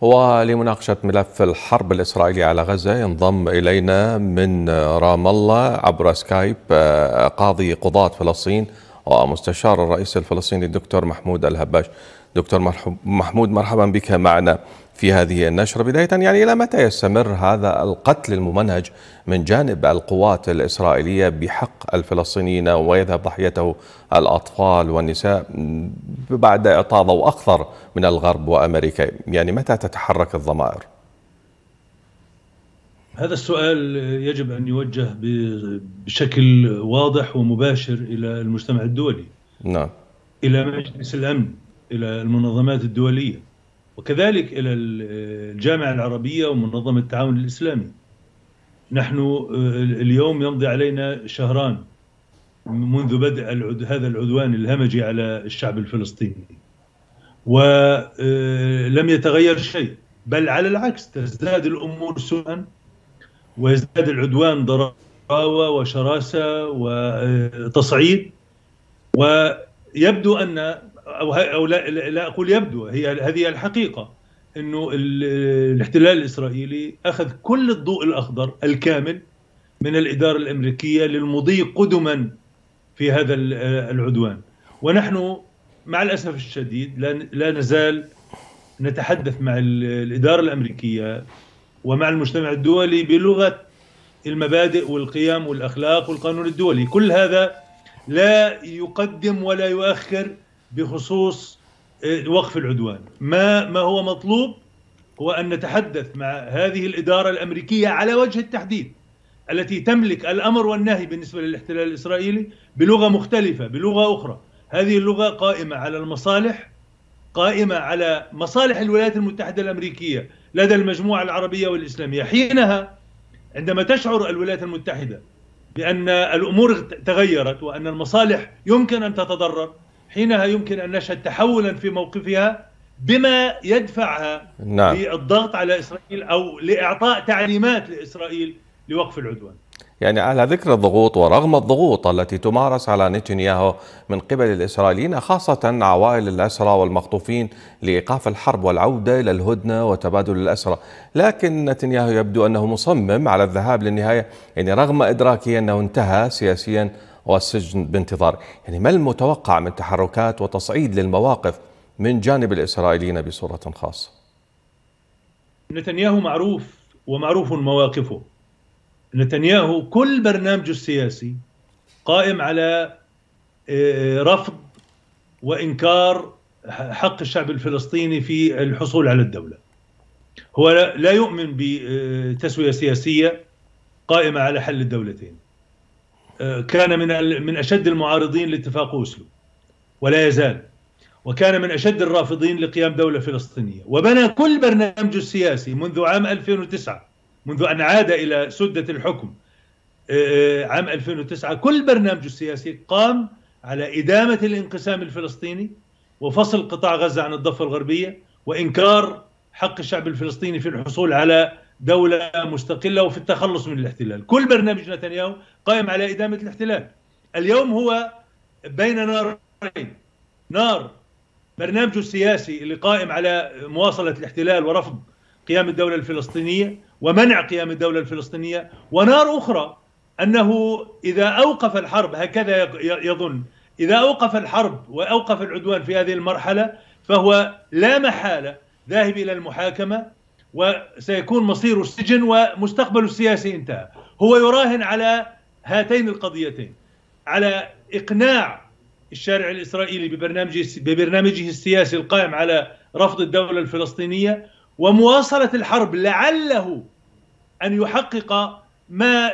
ولمناقشة ملف الحرب الاسرائيليه على غزة ينضم إلينا من رام الله عبر سكايب آه، قاضي قضاة فلسطين ومستشار الرئيس الفلسطيني الدكتور محمود الهباش دكتور محمود مرحبا بك معنا في هذه النشرة بداية يعني إلى متى يستمر هذا القتل الممنهج من جانب القوات الإسرائيلية بحق الفلسطينيين ويذهب ضحيته الأطفال والنساء بعد إعطاء ضوء أخضر من الغرب وأمريكا يعني متى تتحرك الضمائر؟ هذا السؤال يجب أن يوجه بشكل واضح ومباشر إلى المجتمع الدولي نعم إلى مجلس الأمن إلى المنظمات الدولية وكذلك إلى الجامعة العربية ومنظمة التعاون الإسلامي نحن آه، اليوم يمضي علينا شهران منذ بدء هذا العدوان الهمجي على الشعب الفلسطيني ولم آه، يتغير شيء بل على العكس تزداد الأمور سوءا ويزداد العدوان ضراوة وشراسة وتصعيد ويبدو أن او او لا, لا اقول يبدو هي هذه الحقيقه انه الاحتلال الاسرائيلي اخذ كل الضوء الاخضر الكامل من الاداره الامريكيه للمضي قدما في هذا العدوان ونحن مع الاسف الشديد لا نزال نتحدث مع الاداره الامريكيه ومع المجتمع الدولي بلغه المبادئ والقيم والاخلاق والقانون الدولي كل هذا لا يقدم ولا يؤخر بخصوص آه، وقف العدوان ما ما هو مطلوب هو ان نتحدث مع هذه الاداره الامريكيه على وجه التحديد التي تملك الامر والنهي بالنسبه للاحتلال الاسرائيلي بلغه مختلفه بلغه اخرى هذه اللغه قائمه على المصالح قائمه على مصالح الولايات المتحده الامريكيه لدى المجموعه العربيه والاسلاميه حينها عندما تشعر الولايات المتحده بان الامور تغيرت وان المصالح يمكن ان تتضرر حينها يمكن أن نشهد تحولا في موقفها بما يدفعها نعم. للضغط على إسرائيل أو لإعطاء تعليمات لإسرائيل لوقف العدوان يعني على ذكر الضغوط ورغم الضغوط التي تمارس على نتنياهو من قبل الإسرائيليين خاصة عوائل الأسرى والمخطوفين لإيقاف الحرب والعودة إلى الهدنة وتبادل الأسرى لكن نتنياهو يبدو أنه مصمم على الذهاب للنهاية يعني رغم إدراكه أنه انتهى سياسيا والسجن بانتظار يعني ما المتوقع من تحركات وتصعيد للمواقف من جانب الإسرائيليين بصورة خاصة نتنياهو معروف ومعروف مواقفه نتنياهو كل برنامجه السياسي قائم على آه، آه، رفض وانكار حق الشعب الفلسطيني في الحصول على الدوله. هو لا يؤمن بتسويه سياسيه قائمه على حل الدولتين. آه، كان من من اشد المعارضين لاتفاق اوسلو ولا يزال وكان من اشد الرافضين لقيام دوله فلسطينيه وبنى كل برنامجه السياسي منذ عام 2009 منذ أن عاد إلى سدة الحكم آه، آه، عام 2009 كل برنامجه السياسي قام على إدامة الانقسام الفلسطيني وفصل قطاع غزة عن الضفة الغربية وإنكار حق الشعب الفلسطيني في الحصول على دولة مستقلة وفي التخلص من الاحتلال كل برنامج نتنياهو قائم على إدامة الاحتلال اليوم هو بين نارين نار برنامجه السياسي اللي قائم على مواصلة الاحتلال ورفض قيام الدولة الفلسطينية ومنع قيام الدولة الفلسطينية ونار أخرى أنه إذا أوقف الحرب هكذا يظن إذا أوقف الحرب وأوقف العدوان في هذه المرحلة فهو لا محالة ذاهب إلى المحاكمة وسيكون مصيره السجن ومستقبله السياسي انتهى هو يراهن على هاتين القضيتين على إقناع الشارع الإسرائيلي ببرنامجه السياسي القائم على رفض الدولة الفلسطينية ومواصلة الحرب لعله أن يحقق ما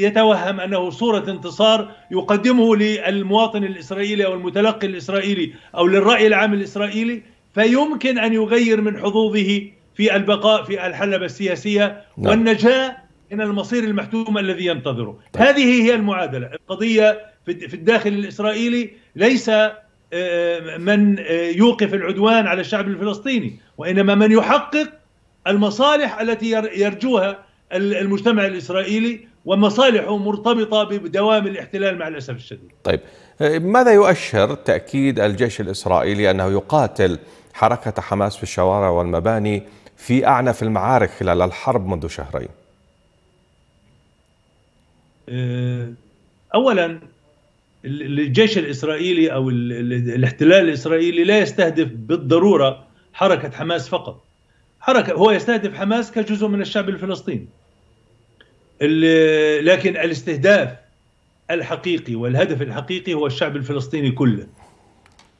يتوهم أنه صورة انتصار يقدمه للمواطن الإسرائيلي أو المتلقي الإسرائيلي أو للرأي العام الإسرائيلي فيمكن أن يغير من حظوظه في البقاء في الحلبة السياسية نعم. والنجاة من المصير المحتوم الذي ينتظره طيب. هذه هي المعادلة القضية في الداخل الإسرائيلي ليس آه، من آه، يوقف العدوان على الشعب الفلسطيني وإنما من يحقق المصالح التي يرجوها المجتمع الإسرائيلي ومصالحه مرتبطة بدوام الاحتلال مع الأسف الشديد طيب آه، ماذا يؤشر تأكيد الجيش الإسرائيلي أنه يقاتل حركة حماس في الشوارع والمباني في أعنف المعارك خلال الحرب منذ شهرين أولا الجيش الاسرائيلي او الاحتلال الاسرائيلي لا يستهدف بالضروره حركه حماس فقط حركه هو يستهدف حماس كجزء من الشعب الفلسطيني لكن الاستهداف الحقيقي والهدف الحقيقي هو الشعب الفلسطيني كله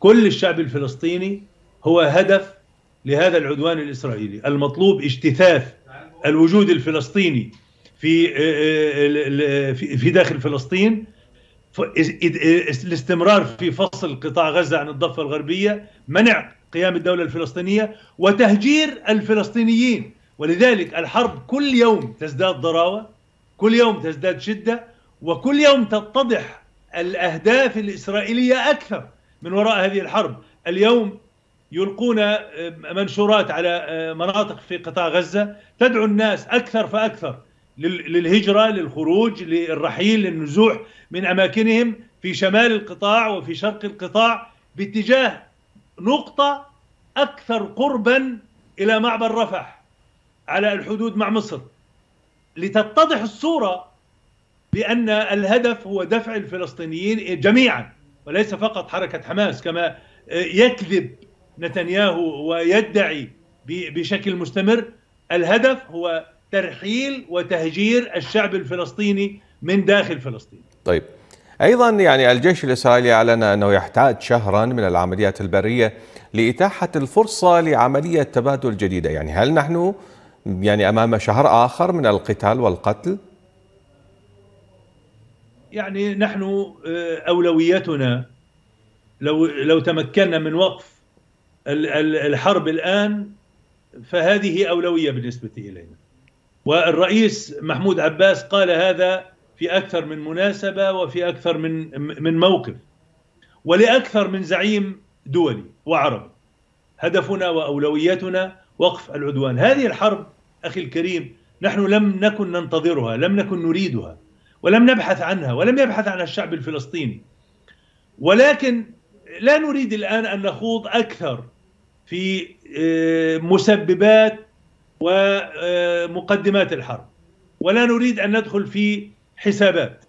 كل الشعب الفلسطيني هو هدف لهذا العدوان الاسرائيلي المطلوب اجتثاث الوجود الفلسطيني في آه، آه، في داخل فلسطين الاستمرار في فصل قطاع غزه عن الضفه الغربيه، منع قيام الدوله الفلسطينيه وتهجير الفلسطينيين، ولذلك الحرب كل يوم تزداد ضراوه، كل يوم تزداد شده، وكل يوم تتضح الاهداف الاسرائيليه اكثر من وراء هذه الحرب، اليوم يلقون آه، منشورات على آه، مناطق في قطاع غزه تدعو الناس اكثر فاكثر للهجرة للخروج للرحيل للنزوح من أماكنهم في شمال القطاع وفي شرق القطاع باتجاه نقطة أكثر قربا إلى معبر رفح على الحدود مع مصر لتتضح الصورة بأن الهدف هو دفع الفلسطينيين جميعا وليس فقط حركة حماس كما يكذب نتنياهو ويدعي بشكل مستمر الهدف هو ترحيل وتهجير الشعب الفلسطيني من داخل فلسطين طيب أيضا يعني الجيش الإسرائيلي أعلن أنه يحتاج شهرا من العمليات البرية لإتاحة الفرصة لعملية تبادل جديدة يعني هل نحن يعني أمام شهر آخر من القتال والقتل؟ يعني نحن آه، أولويتنا لو لو تمكنا من وقف الحرب الآن فهذه أولوية بالنسبة إلينا والرئيس محمود عباس قال هذا في اكثر من مناسبه وفي اكثر من من موقف ولاكثر من زعيم دولي وعربي هدفنا واولويتنا وقف العدوان هذه الحرب اخي الكريم نحن لم نكن ننتظرها لم نكن نريدها ولم نبحث عنها ولم يبحث عنها الشعب الفلسطيني ولكن لا نريد الان ان نخوض اكثر في آه، مسببات ومقدمات الحرب ولا نريد ان ندخل في حسابات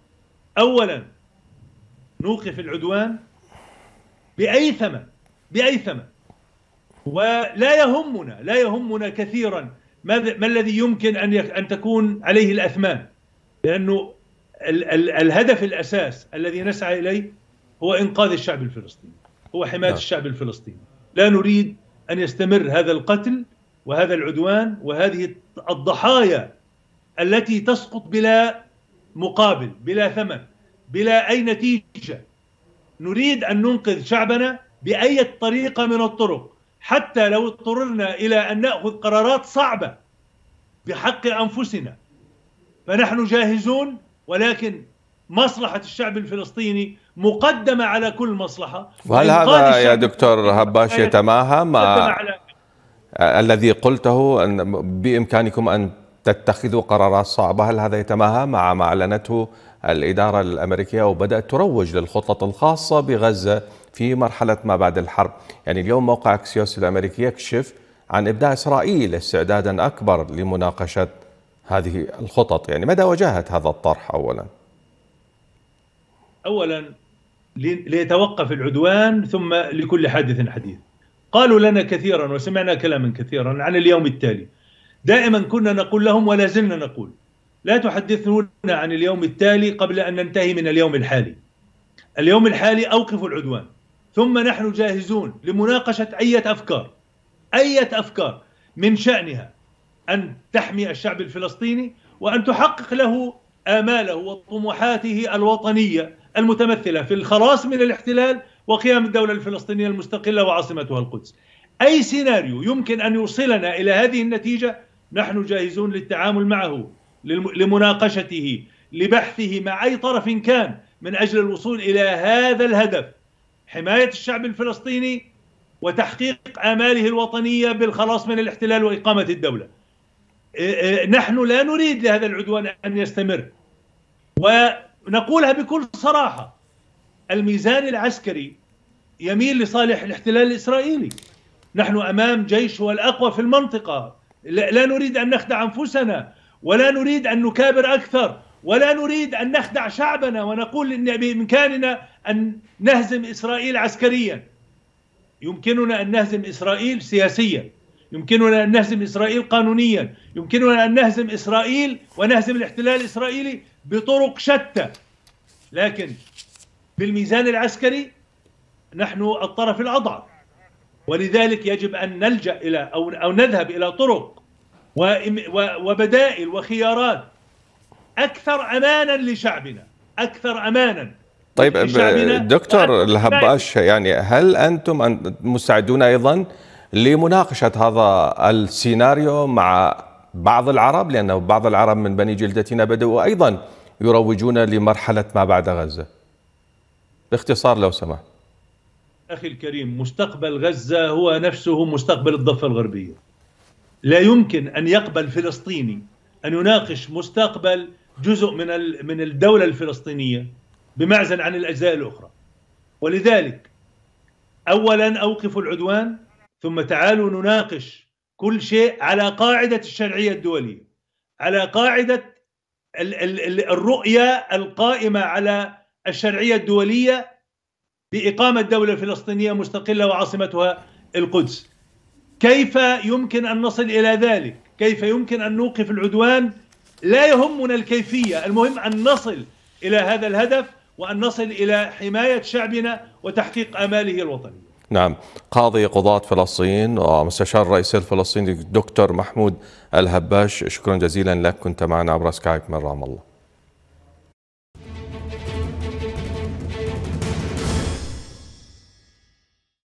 اولا نوقف العدوان باي ثمن باي ثمن ولا يهمنا لا يهمنا كثيرا ما الذي يمكن ان ان تكون عليه الاثمان لانه ال ال الهدف الاساس الذي نسعى اليه هو انقاذ الشعب الفلسطيني هو حمايه نعم. الشعب الفلسطيني لا نريد ان يستمر هذا القتل وهذا العدوان وهذه الضحايا التي تسقط بلا مقابل بلا ثمن بلا اي نتيجه نريد ان ننقذ شعبنا باي طريقه من الطرق حتى لو اضطررنا الى ان ناخذ قرارات صعبه بحق انفسنا فنحن جاهزون ولكن مصلحة الشعب الفلسطيني مقدمة على كل مصلحة وهل هذا يا دكتور هباش يتماهى مع آه، الذي قلته أن بإمكانكم أن تتخذوا قرارات صعبة هل هذا يتماهى مع ما أعلنته الإدارة الأمريكية وبدأت تروج للخطط الخاصة بغزة في مرحلة ما بعد الحرب يعني اليوم موقع أكسيوس الأمريكي يكشف عن إبداع إسرائيل استعدادا أكبر لمناقشة هذه الخطط يعني مدى وجاهة هذا الطرح أولا أولا ليتوقف العدوان ثم لكل حادث حديث قالوا لنا كثيرا وسمعنا كلاما كثيرا عن اليوم التالي دائما كنا نقول لهم ولا زلنا نقول لا تحدثونا عن اليوم التالي قبل ان ننتهي من اليوم الحالي. اليوم الحالي اوقفوا العدوان ثم نحن جاهزون لمناقشه اي افكار اي افكار من شانها ان تحمي الشعب الفلسطيني وان تحقق له اماله وطموحاته الوطنيه المتمثله في الخلاص من الاحتلال وقيام الدولة الفلسطينية المستقلة وعاصمتها القدس أي سيناريو يمكن أن يوصلنا إلى هذه النتيجة نحن جاهزون للتعامل معه لمناقشته لبحثه مع أي طرف كان من أجل الوصول إلى هذا الهدف حماية الشعب الفلسطيني وتحقيق آماله الوطنية بالخلاص من الاحتلال وإقامة الدولة نحن لا نريد لهذا العدوان أن يستمر ونقولها بكل صراحة الميزان العسكري يميل لصالح الاحتلال الاسرائيلي نحن امام جيش هو الاقوى في المنطقه لا نريد ان نخدع انفسنا ولا نريد ان نكابر اكثر ولا نريد ان نخدع شعبنا ونقول ان بامكاننا ان نهزم اسرائيل عسكريا يمكننا ان نهزم اسرائيل سياسيا يمكننا ان نهزم اسرائيل قانونيا يمكننا ان نهزم اسرائيل ونهزم الاحتلال الاسرائيلي بطرق شتى لكن في الميزان العسكري نحن الطرف الاضعف ولذلك يجب ان نلجا الى او او نذهب الى طرق وبدائل وخيارات اكثر امانا لشعبنا اكثر امانا طيب دكتور الهباش يعني هل انتم مستعدون ايضا لمناقشه هذا السيناريو مع بعض العرب لانه بعض العرب من بني جلدتنا بداوا ايضا يروجون لمرحله ما بعد غزه باختصار لو سمحت أخي الكريم مستقبل غزة هو نفسه مستقبل الضفة الغربية لا يمكن أن يقبل فلسطيني أن يناقش مستقبل جزء من من الدولة الفلسطينية بمعزل عن الأجزاء الأخرى ولذلك أولا أوقفوا العدوان ثم تعالوا نناقش كل شيء على قاعدة الشرعية الدولية على قاعدة الرؤية القائمة على الشرعية الدولية بإقامة دولة فلسطينية مستقلة وعاصمتها القدس كيف يمكن أن نصل إلى ذلك؟ كيف يمكن أن نوقف العدوان؟ لا يهمنا الكيفية المهم أن نصل إلى هذا الهدف وأن نصل إلى حماية شعبنا وتحقيق آماله الوطنية نعم قاضي قضاة فلسطين ومستشار الرئيس الفلسطيني دكتور محمود الهباش شكرا جزيلا لك كنت معنا عبر سكايب من رام الله